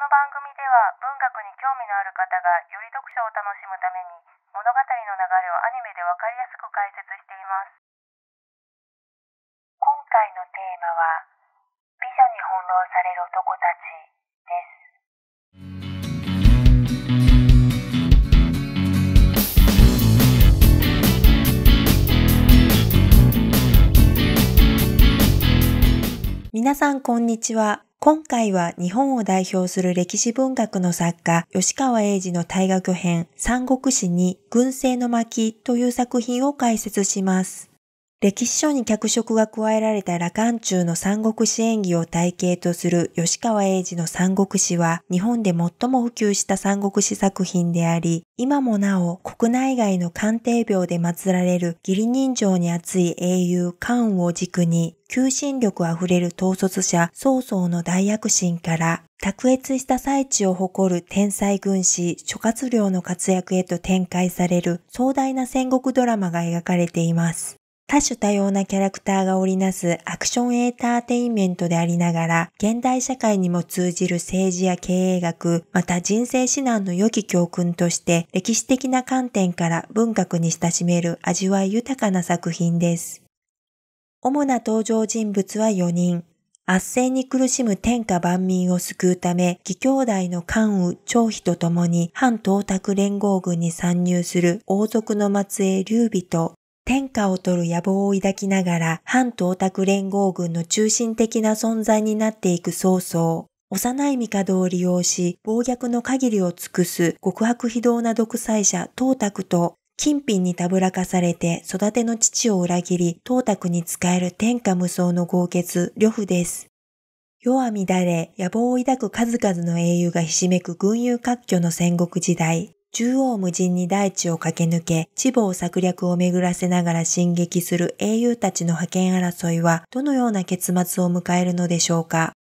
この番組では文学に興味のある方がより読書を楽しむために物語の流れをアニメで分かりやすく解説しています今回のテーマは美女に翻弄される男たちです皆さんこんにちは。今回は日本を代表する歴史文学の作家、吉川英治の大学編、三国史に群生の巻という作品を解説します。歴史書に脚色が加えられた羅漢中の三国志演技を体系とする吉川英治の三国志は日本で最も普及した三国志作品であり、今もなお国内外の鑑定病で祀られる義理人情に厚い英雄関羽を軸に、求心力あふれる統率者曹操の大躍進から卓越した最地を誇る天才軍師、諸葛亮の活躍へと展開される壮大な戦国ドラマが描かれています。多種多様なキャラクターが織りなすアクションエンターテインメントでありながら、現代社会にも通じる政治や経営学、また人生指南の良き教訓として、歴史的な観点から文学に親しめる味わい豊かな作品です。主な登場人物は4人。圧政に苦しむ天下万民を救うため、義兄弟の関羽、張飛と共に反東卓連合軍に参入する王族の末裔劉備と、天下を取る野望を抱きながら反東卓連合軍の中心的な存在になっていく曹操。幼い帝を利用し、暴虐の限りを尽くす極悪非道な独裁者、東卓と、金品にたぶらかされて育ての父を裏切り、東卓に仕える天下無双の豪傑、呂布です。世は乱れ、野望を抱く数々の英雄がひしめく群雄割拠の戦国時代。縦横無尽に大地を駆け抜け、地方を策略を巡らせながら進撃する英雄たちの覇権争いはどのような結末を迎えるのでしょうか。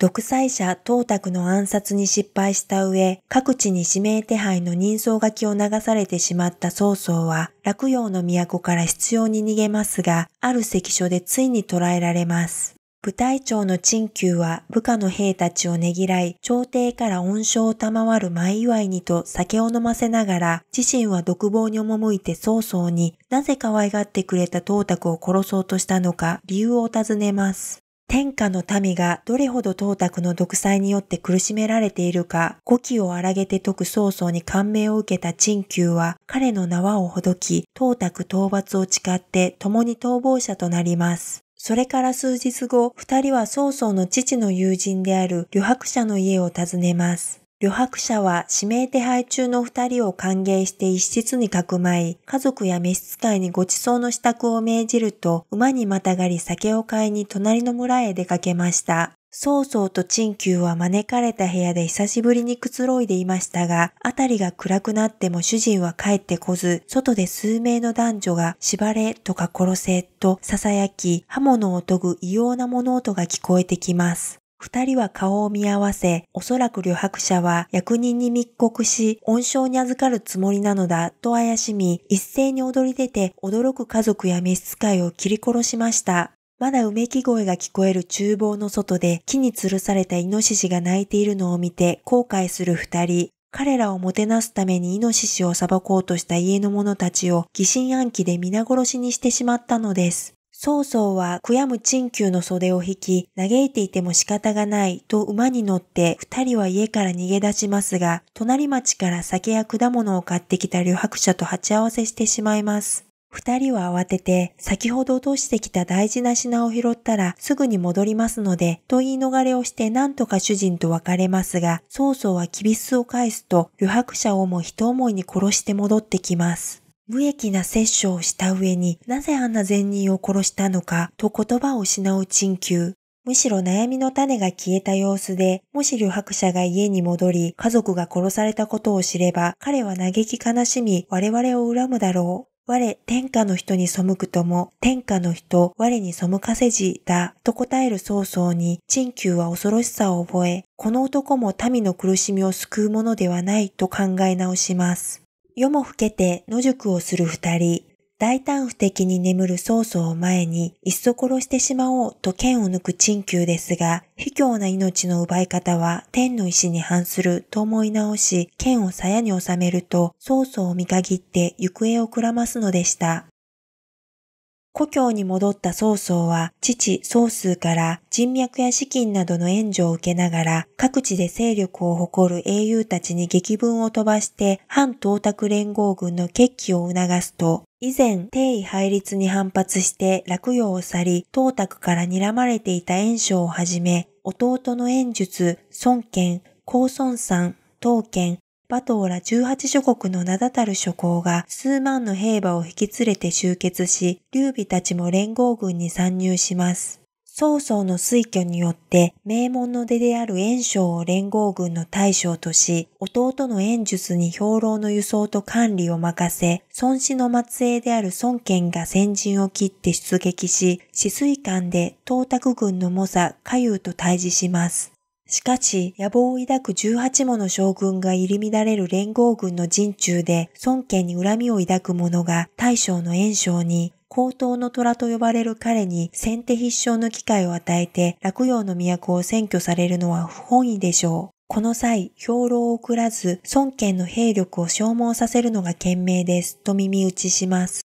独裁者董卓の暗殺に失敗した上、各地に指名手配の人相書きを流されてしまった曹操は、洛陽の都から執拗に逃げますが、ある関所でついに捕らえられます。部隊長の陳旧は部下の兵たちをねぎらい、朝廷から恩賞を賜る前祝いにと酒を飲ませながら、自身は独房に赴いて早々になぜ可愛がってくれた董卓を殺そうとしたのか理由を尋ねます。天下の民がどれほど董卓の独裁によって苦しめられているか、語気を荒げて解く曹操に感銘を受けた陳旧は、彼の縄をほどき、董卓討伐を誓って共に逃亡者となります。それから数日後、二人は曹操の父の友人である旅白者の家を訪ねます。旅白者は指名手配中の二人を歓迎して一室にかくまい、家族や召使いにご馳走の支度を命じると、馬にまたがり酒を買いに隣の村へ出かけました。曹操と陳旧は招かれた部屋で久しぶりにくつろいでいましたが、あたりが暗くなっても主人は帰ってこず、外で数名の男女が縛れとか殺せと囁き、刃物を研ぐ異様な物音が聞こえてきます。二人は顔を見合わせ、おそらく旅白者は役人に密告し、恩賞に預かるつもりなのだ、と怪しみ、一斉に踊り出て、驚く家族や召使いを切り殺しました。まだうめき声が聞こえる厨房の外で木に吊るされたイノシシが鳴いているのを見て後悔する二人。彼らをもてなすためにイノシシを裁こうとした家の者たちを疑心暗鬼で皆殺しにしてしまったのです。曹操は悔やむ陳旧の袖を引き、嘆いていても仕方がないと馬に乗って二人は家から逃げ出しますが、隣町から酒や果物を買ってきた旅白者と鉢合わせしてしまいます。二人は慌てて、先ほど落としてきた大事な品を拾ったらすぐに戻りますので、と言い逃れをして何とか主人と別れますが、曹操はキビスを返すと、旅白者をも一思いに殺して戻ってきます。無益な殺生をした上になぜあんな善人を殺したのかと言葉を失う陳旧。むしろ悩みの種が消えた様子で、もし旅白者が家に戻り、家族が殺されたことを知れば、彼は嘆き悲しみ、我々を恨むだろう。我、天下の人に背くとも、天下の人、我に背かせじ、だ、と答える曹操に、陳旧は恐ろしさを覚え、この男も民の苦しみを救うものではないと考え直します。夜も更けて野宿をする二人。大胆不敵に眠る曹操を前に、いっそ殺してしまおうと剣を抜く陳宮ですが、卑怯な命の奪い方は天の意志に反すると思い直し、剣を鞘に収めると、曹操を見限って行方をくらますのでした。故郷に戻った曹操は、父曹数から人脈や資金などの援助を受けながら、各地で勢力を誇る英雄たちに激文を飛ばして、反東卓連合軍の決起を促すと、以前、帝位配立に反発して落葉を去り、東卓から睨まれていた炎章をはじめ、弟の炎術、孫権、公孫さん、東権、バトーラ18諸国の名だたる諸侯が数万の兵馬を引き連れて集結し、劉備たちも連合軍に参入します。曹操の推挙によって名門の出である袁紹を連合軍の大将とし、弟の袁術に兵糧の輸送と管理を任せ、孫子の末裔である孫権が先陣を切って出撃し、死水艦で東卓軍の猛者、下遊と対峙します。しかし、野望を抱く18もの将軍が入り乱れる連合軍の陣中で、孫権に恨みを抱く者が大将の炎章に、高等の虎と呼ばれる彼に先手必勝の機会を与えて、落葉の都を占拠されるのは不本意でしょう。この際、兵糧を送らず、孫権の兵力を消耗させるのが賢明です、と耳打ちします。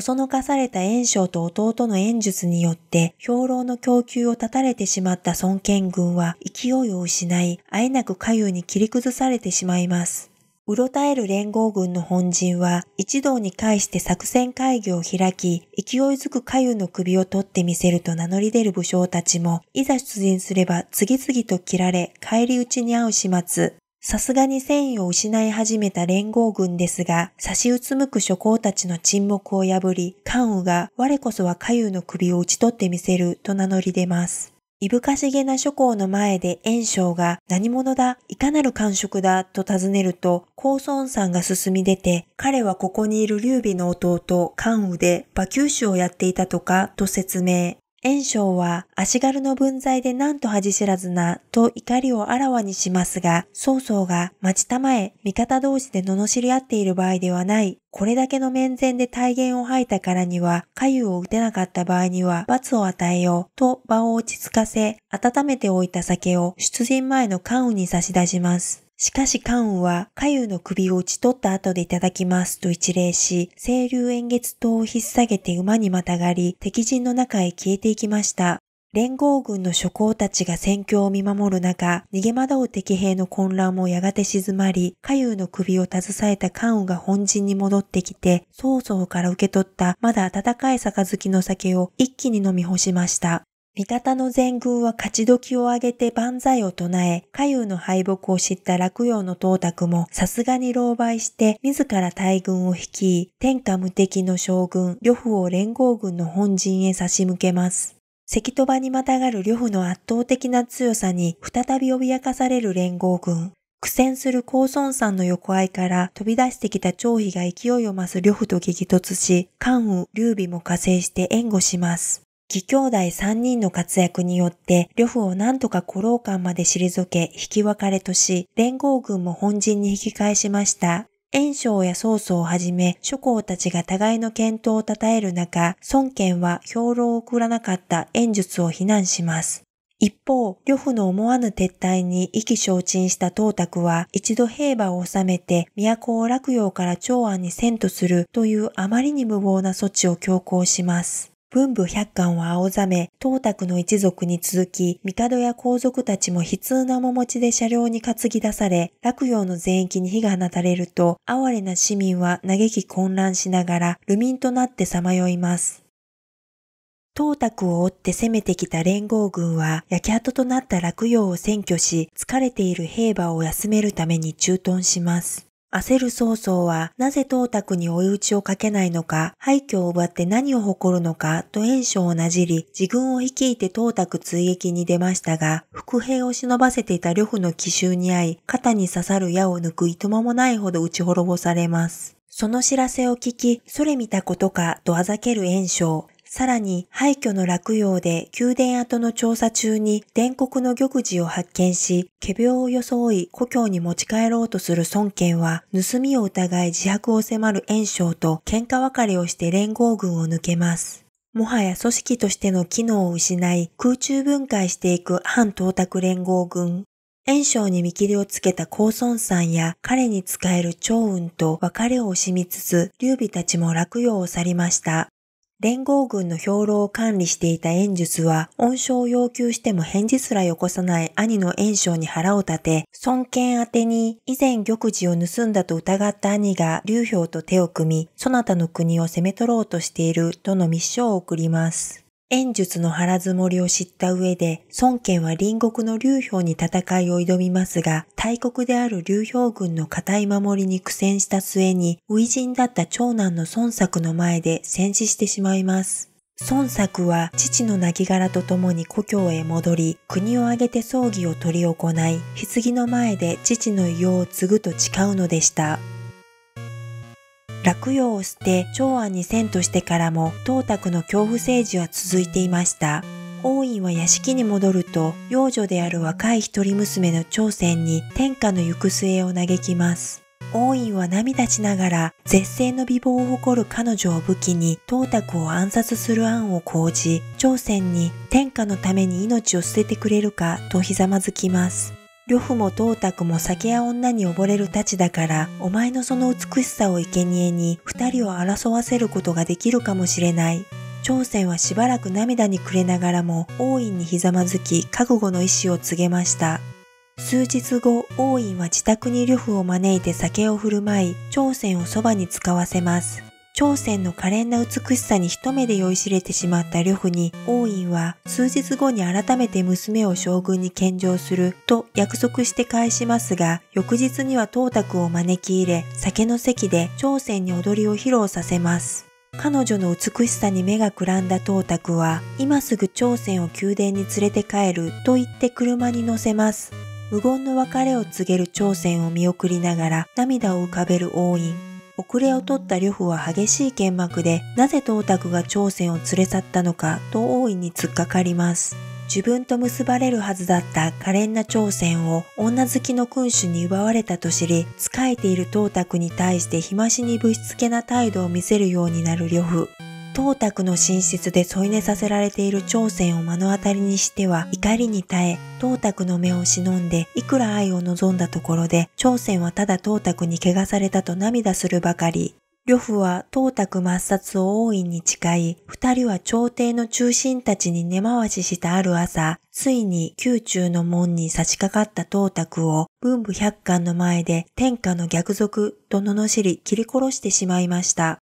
そそのかされた炎章と弟の炎術によって、兵糧の供給を断たれてしまった孫権軍は勢いを失い、あえなく下流に切り崩されてしまいます。うろたえる連合軍の本陣は一同に会して作戦会議を開き、勢いづく下遊の首を取ってみせると名乗り出る武将たちも、いざ出陣すれば次々と切られ、帰り討ちに遭う始末。さすがに戦意を失い始めた連合軍ですが、差しうつむく諸侯たちの沈黙を破り、関羽が我こそは下遊の首を打ち取ってみせると名乗り出ます。いぶかしげな諸侯の前で炎章が何者だ、いかなる感触だと尋ねると、高孫さんが進み出て、彼はここにいる劉備の弟、関羽で馬球手をやっていたとかと説明。炎章は足軽の分際でなんと恥知らずな、と怒りをあらわにしますが、曹操が待ちたまえ、味方同士で罵り合っている場合ではない、これだけの面前で体言を吐いたからには、粥を打てなかった場合には罰を与えよう、と場を落ち着かせ、温めておいた酒を出陣前の関羽に差し出します。しかし関羽は、下遊の首を打ち取った後でいただきますと一礼し、清流円月島を引っ下げて馬にまたがり、敵陣の中へ消えていきました。連合軍の諸侯たちが戦況を見守る中、逃げ惑う敵兵の混乱もやがて静まり、下遊の首を携えた関羽が本陣に戻ってきて、曹操から受け取ったまだ温かい杯の酒を一気に飲み干しました。味方の全軍は勝ち時を上げて万歳を唱え、下遊の敗北を知った落葉の董卓もさすがに狼狽して自ら大軍を率い、天下無敵の将軍、呂布を連合軍の本陣へ差し向けます。関戸場にまたがる呂布の圧倒的な強さに再び脅かされる連合軍。苦戦する高孫山の横合いから飛び出してきた張飛が勢いを増す呂布と激突し、関羽、劉備も加勢して援護します。義兄弟3人の活躍によって、呂布を何とか古老館まで退け、引き分かれとし、連合軍も本陣に引き返しました。炎章や曹操をはじめ、諸侯たちが互いの健闘を称える中、孫権は兵糧を送らなかった炎術を非難します。一方、呂布の思わぬ撤退に意気消沈した董卓は、一度兵馬を収めて、都を洛陽から長安に遷都するというあまりに無謀な措置を強行します。文武百官は青ざめ、董卓の一族に続き、帝や皇族たちも悲痛な面持ちで車両に担ぎ出され、洛陽の全域に火が放たれると、哀れな市民は嘆き混乱しながら、流民となってさまよいます。董卓を追って攻めてきた連合軍は、焼け跡となった洛陽を占拠し、疲れている兵馬を休めるために駐屯します。焦る曹操はなぜ董卓に追い打ちをかけないのか、廃墟を奪って何を誇るのかと炎章をなじり、自軍を率いて董卓追撃に出ましたが、伏兵を忍ばせていた呂布の奇襲に遭い、肩に刺さる矢を抜くいとまもないほど打ち滅ぼされます。その知らせを聞き、それ見たことかとあざける炎章。さらに廃墟の落葉で宮殿跡の調査中に伝国の玉児を発見し、仮病を装い故郷に持ち帰ろうとする孫権は、盗みを疑い自白を迫る炎章と喧嘩別れをして連合軍を抜けます。もはや組織としての機能を失い、空中分解していく反東卓連合軍。炎章に見切りをつけた高孫さんや彼に仕える長雲と別れを惜しみつつ、劉備たちも落葉を去りました。連合軍の兵糧を管理していた演術は、恩賞を要求しても返事すらよこさない兄の演賞に腹を立て、尊権宛てに以前玉児を盗んだと疑った兄が劉氷と手を組み、そなたの国を攻め取ろうとしているとの密書を送ります。演術の腹積もりを知った上で、孫権は隣国の劉氷に戦いを挑みますが、大国である劉氷軍の固い守りに苦戦した末に、初陣だった長男の孫作の前で戦死してしまいます。孫作は父の亡骸と共に故郷へ戻り、国を挙げて葬儀を執り行い、棺の前で父の異様を継ぐと誓うのでした。落葉を捨て長安に遷都してからも董卓の恐怖政治は続いていました。王院は屋敷に戻ると、幼女である若い一人娘の朝鮮に天下の行く末を嘆きます。王院は涙しながら、絶世の美貌を誇る彼女を武器に、董卓を暗殺する案を講じ、朝鮮に天下のために命を捨ててくれるかとひざまずきます。呂布も董卓も酒や女に溺れるたちだから、お前のその美しさを生贄に二人を争わせることができるかもしれない。朝鮮はしばらく涙にくれながらも、王院にひざまずき、覚悟の意思を告げました。数日後、王院は自宅に呂布を招いて酒を振る舞い、朝鮮をそばに使わせます。朝鮮の可憐な美しさに一目で酔いしれてしまった呂布に、王院は数日後に改めて娘を将軍に献上すると約束して返しますが、翌日には董卓を招き入れ、酒の席で朝鮮に踊りを披露させます。彼女の美しさに目がくらんだ董卓は、今すぐ朝鮮を宮殿に連れて帰ると言って車に乗せます。無言の別れを告げる朝鮮を見送りながら涙を浮かべる王院。遅れを取った呂布は激しい剣幕で、なぜ董卓が朝鮮を連れ去ったのかと大いに突っかかります。自分と結ばれるはずだった可憐な朝鮮を女好きの君主に奪われたと知り、仕えている董卓に対して日増しにぶしつけな態度を見せるようになる呂布。董卓の寝室で添い寝させられている朝鮮を目の当たりにしては怒りに耐え、董卓の目を忍んでいくら愛を望んだところで、朝鮮はただ董卓に怪我されたと涙するばかり。呂布は董卓抹殺を大いに誓い、二人は朝廷の中心たちに根回ししたある朝、ついに宮中の門に差し掛かった董卓を文武百官の前で天下の逆賊と罵り切り殺してしまいました。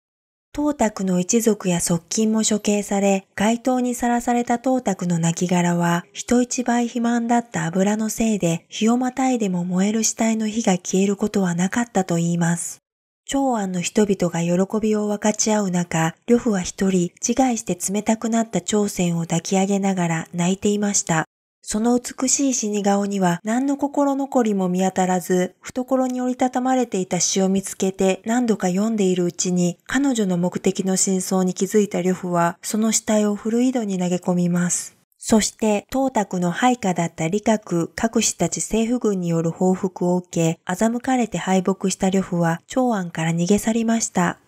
董卓の一族や側近も処刑され、街頭にさらされた董卓の亡骸は、人一倍肥満だった油のせいで、火をまたいでも燃える死体の火が消えることはなかったと言います。長安の人々が喜びを分かち合う中、呂布は一人、自害して冷たくなった朝鮮を抱き上げながら泣いていました。その美しい死に顔には何の心残りも見当たらず、懐に折りたたまれていた詩を見つけて何度か読んでいるうちに、彼女の目的の真相に気づいた呂布は、その死体を古井戸に投げ込みます。そして、東卓の配下だった李閣、各氏たち政府軍による報復を受け、欺かれて敗北した呂布は、長安から逃げ去りました。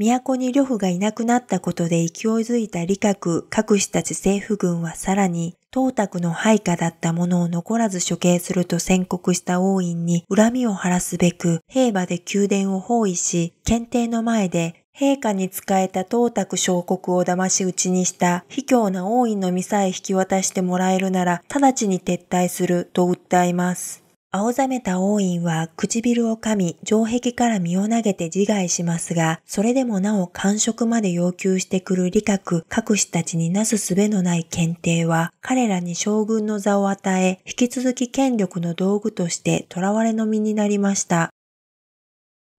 都に呂布がいなくなったことで勢いづいた李閣、各氏たち政府軍はさらに、董卓の配下だったものを残らず処刑すると宣告した王院に恨みを晴らすべく、兵馬で宮殿を包囲し、検定の前で、陛下に仕えた董卓小国を騙し討ちにした卑怯な王院の身さえ引き渡してもらえるなら直ちに撤退すると訴えます。青ざめた王院は唇を噛み、城壁から身を投げて自害しますが、それでもなお官職まで要求してくる理覚、各士たちになすすべのない検定は、彼らに将軍の座を与え、引き続き権力の道具として囚われの身になりました。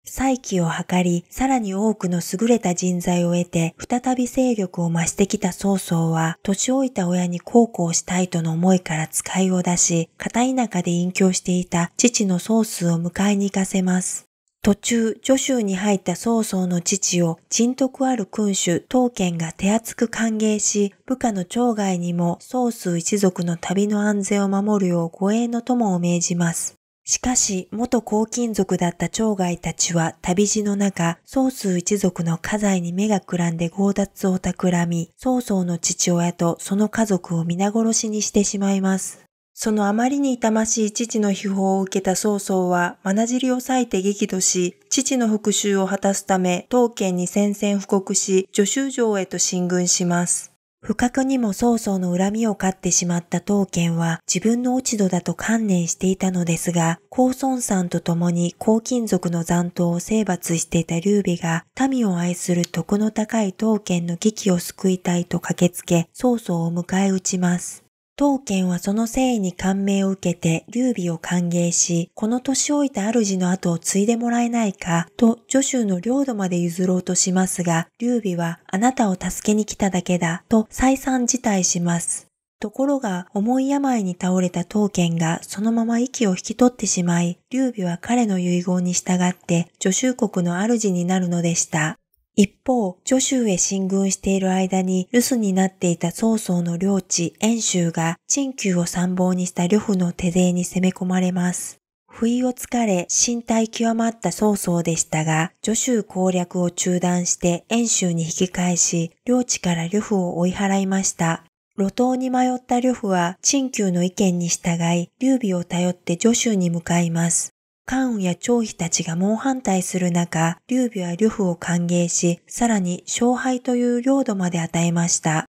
再起を図り、さらに多くの優れた人材を得て、再び勢力を増してきた曹操は、年老いた親に孝行したいとの思いから使いを出し、片田舎で隠居していた父の曹数を迎えに行かせます。途中、助手に入った曹操の父を人徳ある君主、刀剣が手厚く歓迎し、部下の町外にも曹操一族の旅の安全を守るよう護衛の友を命じます。しかし、元黄金族だった長外たちは旅路の中、曹数一族の家財に目がくらんで強奪を企み、曹操の父親とその家族を皆殺しにしてしまいます。そのあまりに痛ましい父の批宝を受けた曹操は、まなじりを裂いて激怒し、父の復讐を果たすため、当県に宣戦布告し、助手城へと進軍します。不覚にも曹操の恨みを買ってしまった刀剣は自分の落ち度だと観念していたのですが、高孫さんと共に高金族の残党を征伐していた劉備が民を愛する徳の高い刀剣の危機を救いたいと駆けつけ、曹操を迎え撃ちます。当剣はその誠意に感銘を受けて劉備を歓迎し、この年老いた主の後を継いでもらえないか、と助手の領土まで譲ろうとしますが、劉備はあなたを助けに来ただけだ、と再三辞退します。ところが、重い病に倒れた刀剣がそのまま息を引き取ってしまい、劉備は彼の遺言に従って、助手国の主になるのでした。一方、徐州へ進軍している間に留守になっていた曹操の領地、遠州が、陳旧を参謀にした呂布の手勢に攻め込まれます。不意をつかれ、身体極まった曹操でしたが、徐州攻略を中断して遠州に引き返し、領地から呂布を追い払いました。路頭に迷った呂布は、陳旧の意見に従い、劉備を頼って徐州に向かいます。関羽や張飛たちが猛反対する中、劉備は呂布を歓迎し、さらに勝敗という領土まで与えました。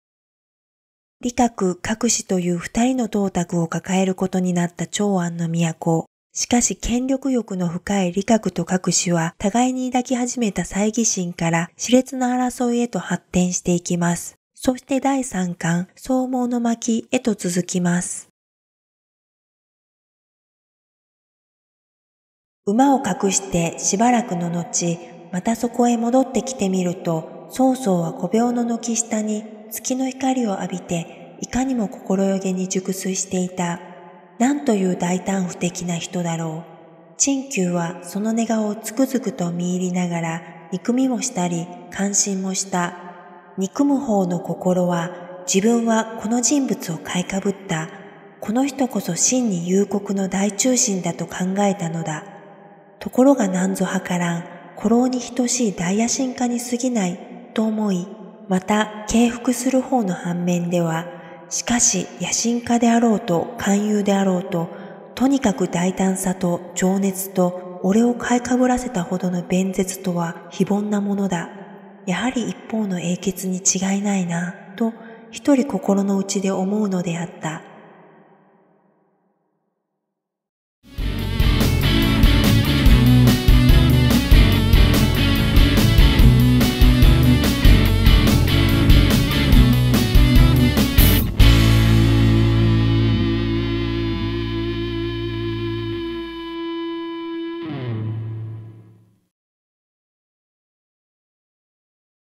李閣、各氏という二人の董卓を抱えることになった長安の都。しかし権力欲の深い李閣と各氏は互いに抱き始めた猜疑心から熾烈な争いへと発展していきます。そして第3巻、総網の巻へと続きます。馬を隠してしばらくの後、またそこへ戻ってきてみると、曹操は小病の軒下に月の光を浴びて、いかにも心よげに熟睡していた。なんという大胆不敵な人だろう。陳旧はその寝顔をつくづくと見入りながら、憎みもしたり、関心もした。憎む方の心は、自分はこの人物を買いかぶった。この人こそ真に幽国の大中心だと考えたのだ。ところが何ぞはからん、古老に等しい大野心家に過ぎないと思い、また敬服する方の反面では、しかし野心家であろうと勧誘であろうと、とにかく大胆さと情熱と俺を買いかぶらせたほどの弁舌とは非凡なものだ。やはり一方の英傑に違いないな、と一人心の内で思うのであった。